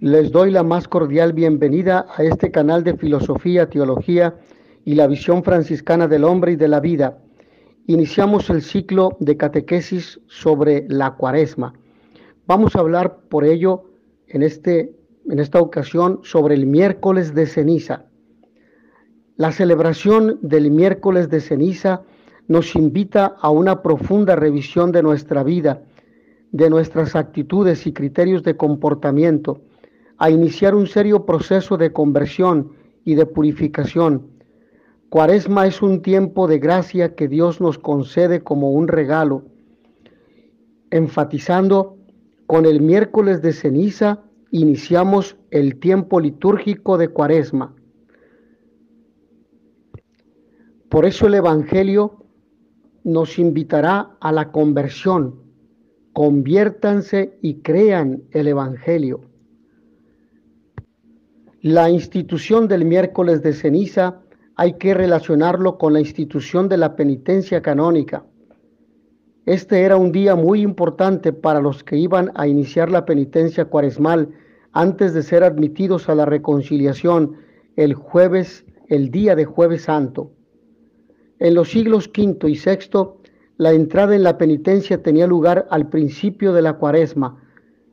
Les doy la más cordial bienvenida a este canal de filosofía, teología y la visión franciscana del hombre y de la vida. Iniciamos el ciclo de catequesis sobre la cuaresma. Vamos a hablar por ello en, este, en esta ocasión sobre el miércoles de ceniza. La celebración del miércoles de ceniza nos invita a una profunda revisión de nuestra vida, de nuestras actitudes y criterios de comportamiento a iniciar un serio proceso de conversión y de purificación. Cuaresma es un tiempo de gracia que Dios nos concede como un regalo, enfatizando con el miércoles de ceniza iniciamos el tiempo litúrgico de Cuaresma. Por eso el Evangelio nos invitará a la conversión. Conviértanse y crean el Evangelio. La institución del miércoles de ceniza hay que relacionarlo con la institución de la penitencia canónica. Este era un día muy importante para los que iban a iniciar la penitencia cuaresmal antes de ser admitidos a la reconciliación el jueves, el día de jueves santo. En los siglos V y VI, la entrada en la penitencia tenía lugar al principio de la cuaresma.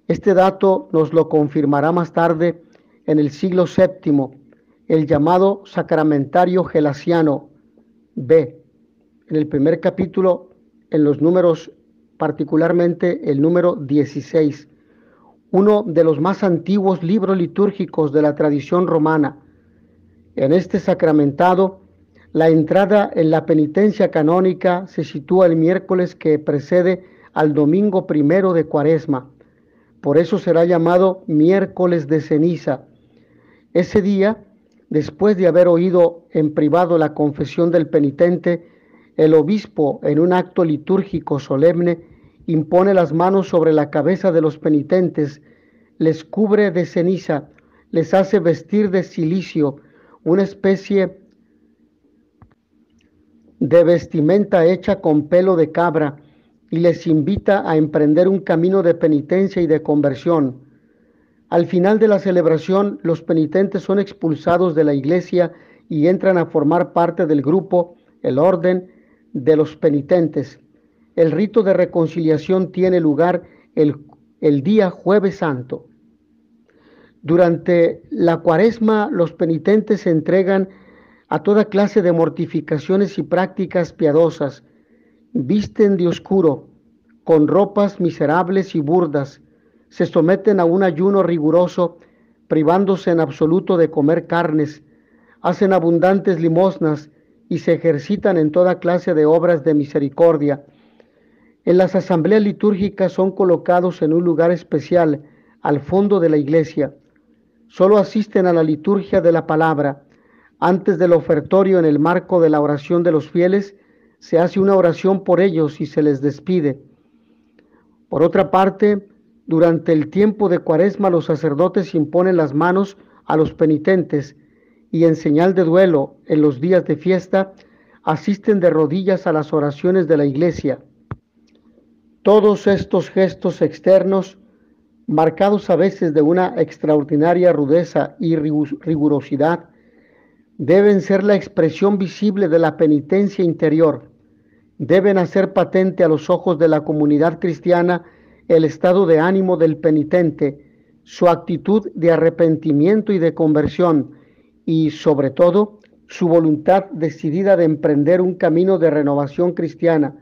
Este dato nos lo confirmará más tarde en el siglo VII, el llamado sacramentario gelasiano. B. En el primer capítulo, en los números, particularmente el número 16, uno de los más antiguos libros litúrgicos de la tradición romana. En este sacramentado, la entrada en la penitencia canónica se sitúa el miércoles que precede al domingo primero de Cuaresma. Por eso será llamado miércoles de ceniza ese día, después de haber oído en privado la confesión del penitente, el obispo, en un acto litúrgico solemne, impone las manos sobre la cabeza de los penitentes, les cubre de ceniza, les hace vestir de silicio, una especie de vestimenta hecha con pelo de cabra, y les invita a emprender un camino de penitencia y de conversión. Al final de la celebración, los penitentes son expulsados de la iglesia y entran a formar parte del grupo, el orden de los penitentes. El rito de reconciliación tiene lugar el, día jueves santo. Durante la cuaresma, los penitentes se entregan a toda clase de mortificaciones y prácticas piadosas. Visten de oscuro, con ropas miserables y burdas, se someten a un ayuno riguroso, privándose en absoluto de comer carnes, hacen abundantes limosnas y se ejercitan en toda clase de obras de misericordia. En las asambleas litúrgicas son colocados en un lugar especial, al fondo de la iglesia. Solo asisten a la liturgia de la palabra. Antes del ofertorio, en el marco de la oración de los fieles, se hace una oración por ellos y se les despide. Por otra parte, durante el tiempo de cuaresma los sacerdotes imponen las manos a los penitentes y en señal de duelo en los días de fiesta asisten de rodillas a las oraciones de la iglesia. Todos estos gestos externos, marcados a veces de una extraordinaria rudeza y rigurosidad, deben ser la expresión visible de la penitencia interior, deben hacer patente a los ojos de la comunidad cristiana el estado de ánimo del penitente, su actitud de arrepentimiento y de conversión y, sobre todo, su voluntad decidida de emprender un camino de renovación cristiana.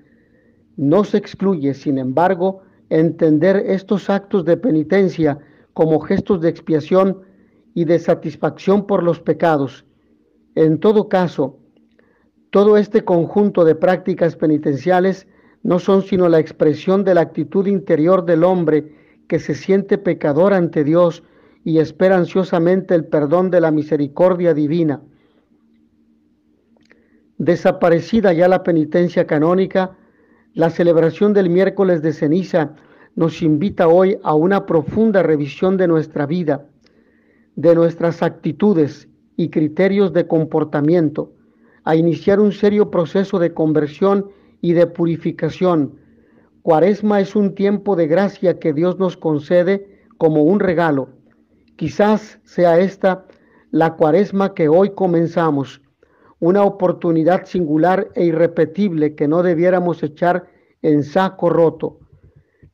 No se excluye, sin embargo, entender estos actos de penitencia como gestos de expiación y de satisfacción por los pecados. En todo caso, todo este conjunto de prácticas penitenciales no son sino la expresión de la actitud interior del hombre que se siente pecador ante Dios y espera ansiosamente el perdón de la misericordia divina. Desaparecida ya la penitencia canónica, la celebración del miércoles de ceniza nos invita hoy a una profunda revisión de nuestra vida, de nuestras actitudes y criterios de comportamiento, a iniciar un serio proceso de conversión y de purificación. Cuaresma es un tiempo de gracia que Dios nos concede como un regalo. Quizás sea esta la cuaresma que hoy comenzamos, una oportunidad singular e irrepetible que no debiéramos echar en saco roto.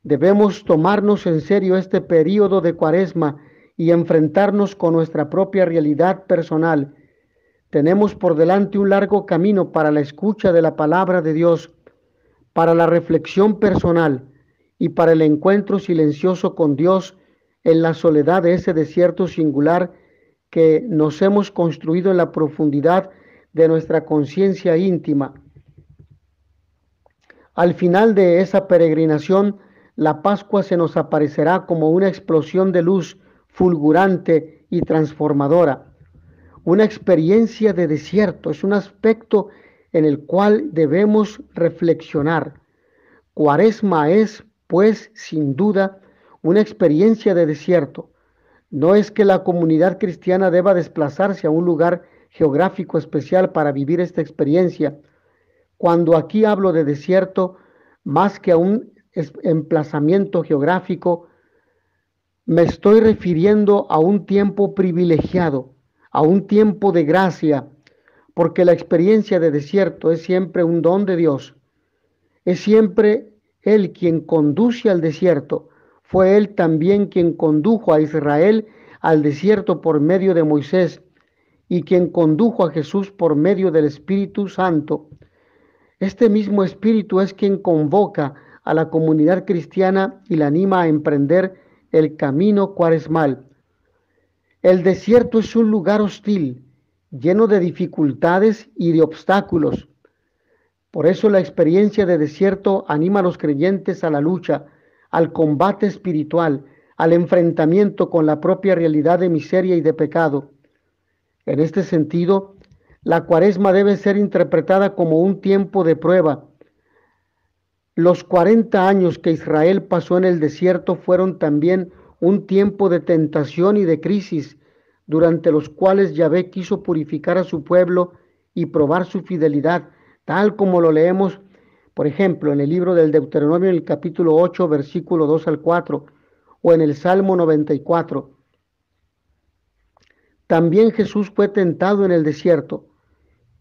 Debemos tomarnos en serio este periodo de cuaresma y enfrentarnos con nuestra propia realidad personal. Tenemos por delante un largo camino para la escucha de la palabra de Dios para la reflexión personal y para el encuentro silencioso con Dios en la soledad de ese desierto singular que nos hemos construido en la profundidad de nuestra conciencia íntima. Al final de esa peregrinación, la Pascua se nos aparecerá como una explosión de luz fulgurante y transformadora. Una experiencia de desierto es un aspecto en el cual debemos reflexionar. Cuaresma es, pues, sin duda, una experiencia de desierto. No es que la comunidad cristiana deba desplazarse a un lugar geográfico especial para vivir esta experiencia. Cuando aquí hablo de desierto, más que a un emplazamiento geográfico, me estoy refiriendo a un tiempo privilegiado, a un tiempo de gracia, porque la experiencia de desierto es siempre un don de Dios. Es siempre Él quien conduce al desierto. Fue Él también quien condujo a Israel al desierto por medio de Moisés y quien condujo a Jesús por medio del Espíritu Santo. Este mismo Espíritu es quien convoca a la comunidad cristiana y la anima a emprender el camino cuaresmal. El desierto es un lugar hostil, lleno de dificultades y de obstáculos. Por eso la experiencia de desierto anima a los creyentes a la lucha, al combate espiritual, al enfrentamiento con la propia realidad de miseria y de pecado. En este sentido, la cuaresma debe ser interpretada como un tiempo de prueba. Los 40 años que Israel pasó en el desierto fueron también un tiempo de tentación y de crisis, durante los cuales Yahvé quiso purificar a su pueblo y probar su fidelidad, tal como lo leemos, por ejemplo, en el libro del Deuteronomio, en el capítulo 8, versículo 2 al 4, o en el Salmo 94. También Jesús fue tentado en el desierto.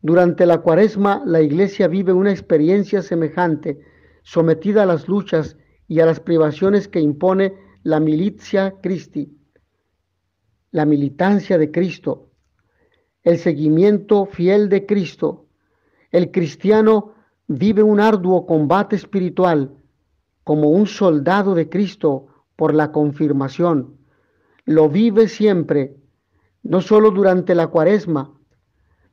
Durante la cuaresma, la iglesia vive una experiencia semejante, sometida a las luchas y a las privaciones que impone la milicia Christi la militancia de Cristo, el seguimiento fiel de Cristo. El cristiano vive un arduo combate espiritual como un soldado de Cristo por la confirmación. Lo vive siempre, no solo durante la cuaresma,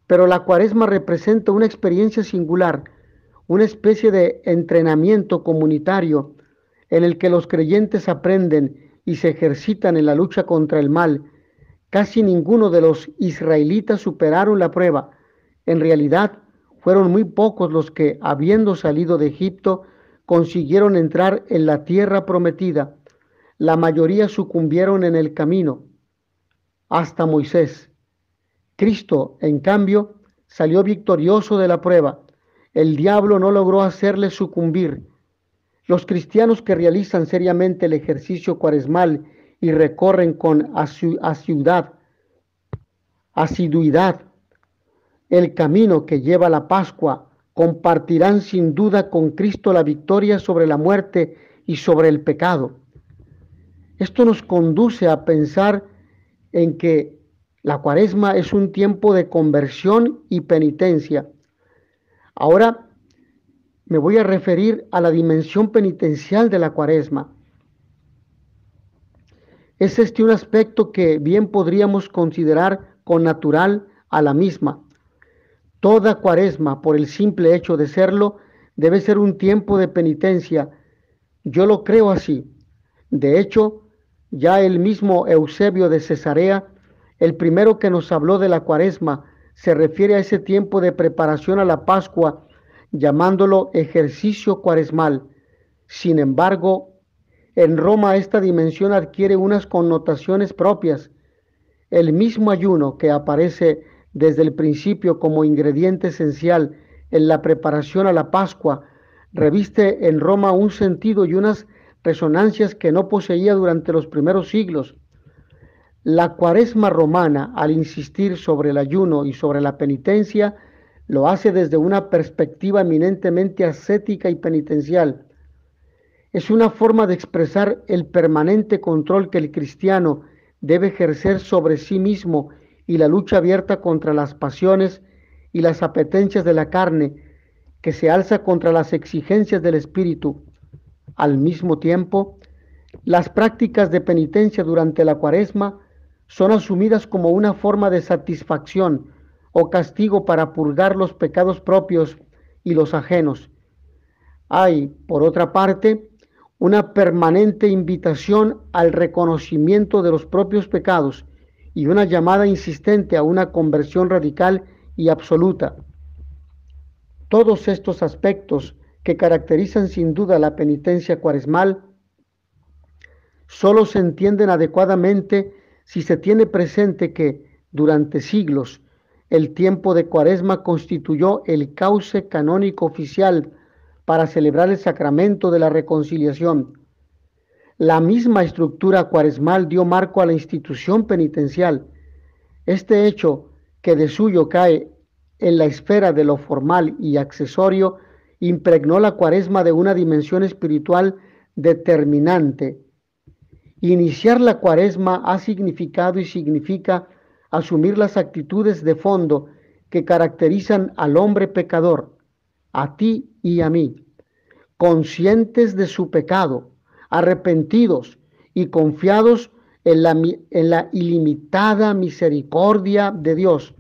pero la cuaresma representa una experiencia singular, una especie de entrenamiento comunitario en el que los creyentes aprenden y se ejercitan en la lucha contra el mal Casi ninguno de los israelitas superaron la prueba. En realidad, fueron muy pocos los que, habiendo salido de Egipto, consiguieron entrar en la tierra prometida. La mayoría sucumbieron en el camino, hasta Moisés. Cristo, en cambio, salió victorioso de la prueba. El diablo no logró hacerle sucumbir. Los cristianos que realizan seriamente el ejercicio cuaresmal y recorren con asiduidad, el camino que lleva la Pascua, compartirán sin duda con Cristo la victoria sobre la muerte y sobre el pecado. Esto nos conduce a pensar en que la cuaresma es un tiempo de conversión y penitencia. Ahora me voy a referir a la dimensión penitencial de la cuaresma. Es este un aspecto que bien podríamos considerar con natural a la misma. Toda cuaresma, por el simple hecho de serlo, debe ser un tiempo de penitencia. Yo lo creo así. De hecho, ya el mismo Eusebio de Cesarea, el primero que nos habló de la cuaresma, se refiere a ese tiempo de preparación a la Pascua, llamándolo ejercicio cuaresmal. Sin embargo, en Roma esta dimensión adquiere unas connotaciones propias. El mismo ayuno que aparece desde el principio como ingrediente esencial en la preparación a la Pascua, reviste en Roma un sentido y unas resonancias que no poseía durante los primeros siglos. La cuaresma romana, al insistir sobre el ayuno y sobre la penitencia, lo hace desde una perspectiva eminentemente ascética y penitencial es una forma de expresar el permanente control que el cristiano debe ejercer sobre sí mismo y la lucha abierta contra las pasiones y las apetencias de la carne que se alza contra las exigencias del espíritu. Al mismo tiempo, las prácticas de penitencia durante la cuaresma son asumidas como una forma de satisfacción o castigo para purgar los pecados propios y los ajenos. Hay, por otra parte, una permanente invitación al reconocimiento de los propios pecados y una llamada insistente a una conversión radical y absoluta. Todos estos aspectos que caracterizan sin duda la penitencia cuaresmal solo se entienden adecuadamente si se tiene presente que durante siglos el tiempo de cuaresma constituyó el cauce canónico oficial para celebrar el sacramento de la reconciliación. La misma estructura cuaresmal dio marco a la institución penitencial. Este hecho, que de suyo cae en la esfera de lo formal y accesorio, impregnó la cuaresma de una dimensión espiritual determinante. Iniciar la cuaresma ha significado y significa asumir las actitudes de fondo que caracterizan al hombre pecador a ti y a mí, conscientes de su pecado, arrepentidos y confiados en la, en la ilimitada misericordia de Dios.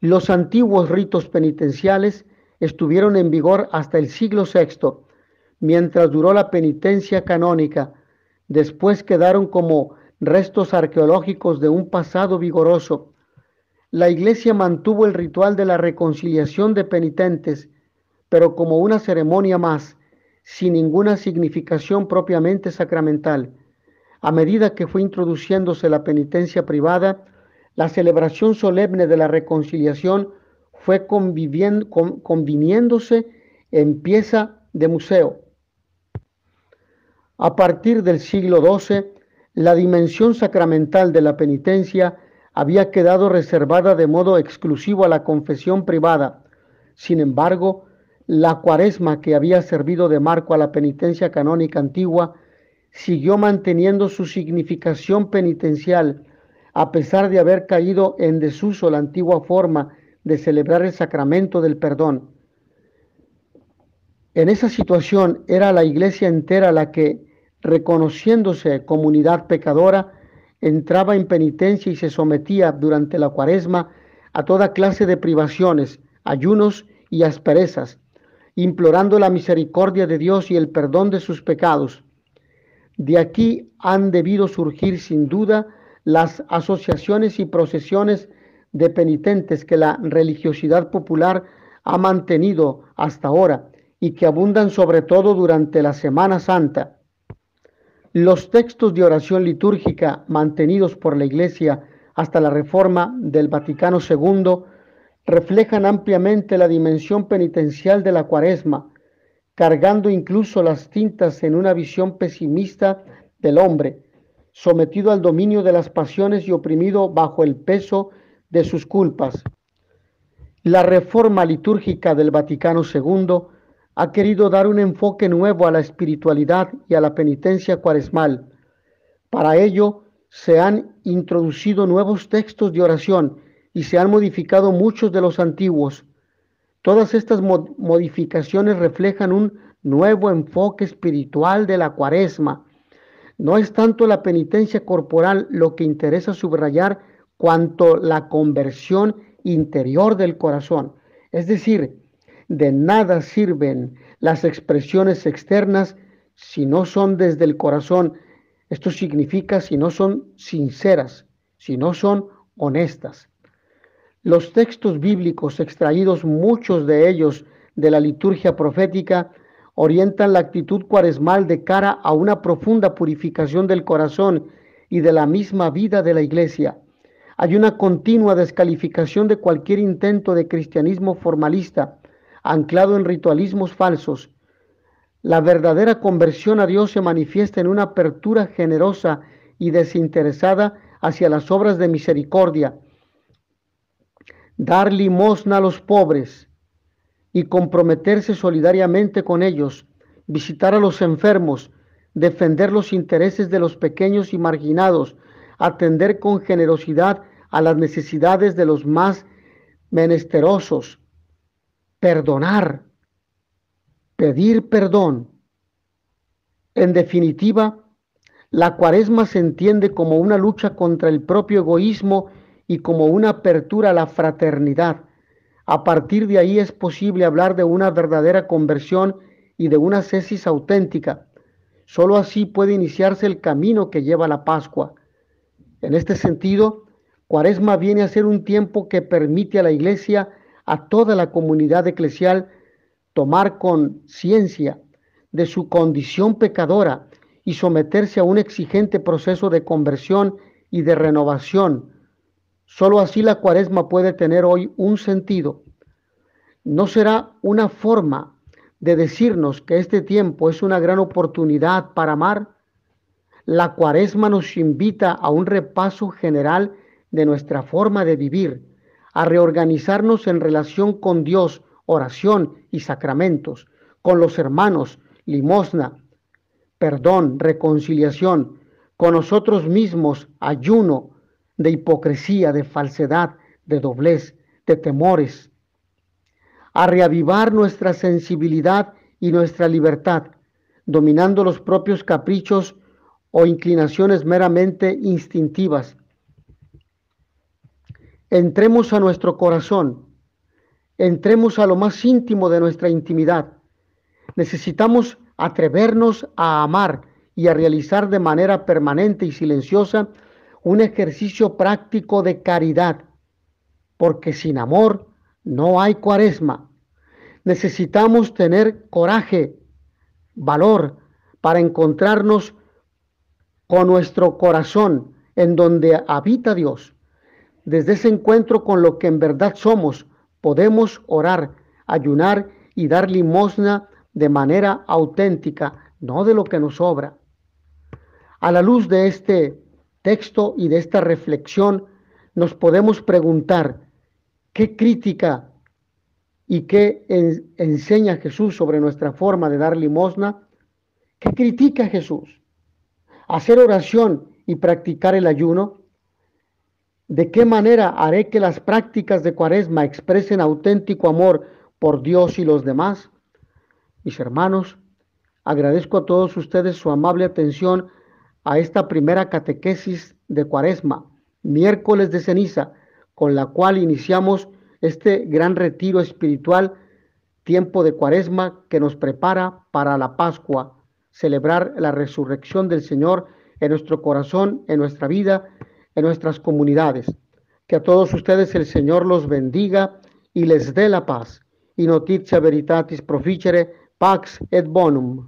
Los antiguos ritos penitenciales estuvieron en vigor hasta el siglo VI, mientras duró la penitencia canónica. Después quedaron como restos arqueológicos de un pasado vigoroso la iglesia mantuvo el ritual de la reconciliación de penitentes, pero como una ceremonia más, sin ninguna significación propiamente sacramental. A medida que fue introduciéndose la penitencia privada, la celebración solemne de la reconciliación fue conviniéndose en pieza de museo. A partir del siglo XII, la dimensión sacramental de la penitencia había quedado reservada de modo exclusivo a la confesión privada. Sin embargo, la cuaresma que había servido de marco a la penitencia canónica antigua siguió manteniendo su significación penitencial, a pesar de haber caído en desuso la antigua forma de celebrar el sacramento del perdón. En esa situación era la iglesia entera la que, reconociéndose comunidad pecadora, entraba en penitencia y se sometía durante la cuaresma a toda clase de privaciones, ayunos y asperezas, implorando la misericordia de Dios y el perdón de sus pecados. De aquí han debido surgir sin duda las asociaciones y procesiones de penitentes que la religiosidad popular ha mantenido hasta ahora y que abundan sobre todo durante la Semana Santa. Los textos de oración litúrgica mantenidos por la Iglesia hasta la reforma del Vaticano II reflejan ampliamente la dimensión penitencial de la cuaresma, cargando incluso las tintas en una visión pesimista del hombre, sometido al dominio de las pasiones y oprimido bajo el peso de sus culpas. La reforma litúrgica del Vaticano II ha querido dar un enfoque nuevo a la espiritualidad y a la penitencia cuaresmal. Para ello, se han introducido nuevos textos de oración y se han modificado muchos de los antiguos. Todas estas modificaciones reflejan un nuevo enfoque espiritual de la cuaresma. No es tanto la penitencia corporal lo que interesa subrayar cuanto la conversión interior del corazón. Es decir, de nada sirven las expresiones externas si no son desde el corazón. Esto significa si no son sinceras, si no son honestas. Los textos bíblicos extraídos, muchos de ellos de la liturgia profética, orientan la actitud cuaresmal de cara a una profunda purificación del corazón y de la misma vida de la iglesia. Hay una continua descalificación de cualquier intento de cristianismo formalista anclado en ritualismos falsos. La verdadera conversión a Dios se manifiesta en una apertura generosa y desinteresada hacia las obras de misericordia, dar limosna a los pobres y comprometerse solidariamente con ellos, visitar a los enfermos, defender los intereses de los pequeños y marginados, atender con generosidad a las necesidades de los más menesterosos, perdonar, pedir perdón. En definitiva, la cuaresma se entiende como una lucha contra el propio egoísmo y como una apertura a la fraternidad. A partir de ahí es posible hablar de una verdadera conversión y de una cesis auténtica. Solo así puede iniciarse el camino que lleva a la Pascua. En este sentido, Cuaresma viene a ser un tiempo que permite a la Iglesia a toda la comunidad eclesial tomar conciencia de su condición pecadora y someterse a un exigente proceso de conversión y de renovación. Solo así la cuaresma puede tener hoy un sentido. No será una forma de decirnos que este tiempo es una gran oportunidad para amar. La cuaresma nos invita a un repaso general de nuestra forma de vivir a reorganizarnos en relación con Dios, oración y sacramentos, con los hermanos, limosna, perdón, reconciliación, con nosotros mismos, ayuno de hipocresía, de falsedad, de doblez, de temores, a reavivar nuestra sensibilidad y nuestra libertad, dominando los propios caprichos o inclinaciones meramente instintivas, entremos a nuestro corazón, entremos a lo más íntimo de nuestra intimidad. Necesitamos atrevernos a amar y a realizar de manera permanente y silenciosa un ejercicio práctico de caridad, porque sin amor no hay cuaresma. Necesitamos tener coraje, valor, para encontrarnos con nuestro corazón en donde habita Dios desde ese encuentro con lo que en verdad somos, podemos orar, ayunar y dar limosna de manera auténtica, no de lo que nos sobra. A la luz de este texto y de esta reflexión, nos podemos preguntar qué crítica y qué enseña Jesús sobre nuestra forma de dar limosna, qué critica Jesús. Hacer oración y practicar el ayuno, ¿De qué manera haré que las prácticas de Cuaresma expresen auténtico amor por Dios y los demás? Mis hermanos, agradezco a todos ustedes su amable atención a esta primera catequesis de Cuaresma, miércoles de ceniza, con la cual iniciamos este gran retiro espiritual, tiempo de Cuaresma que nos prepara para la Pascua, celebrar la resurrección del Señor en nuestro corazón, en nuestra vida, nuestras comunidades. Que a todos ustedes el Señor los bendiga y les dé la paz. Y notitia veritatis proficere pax et bonum.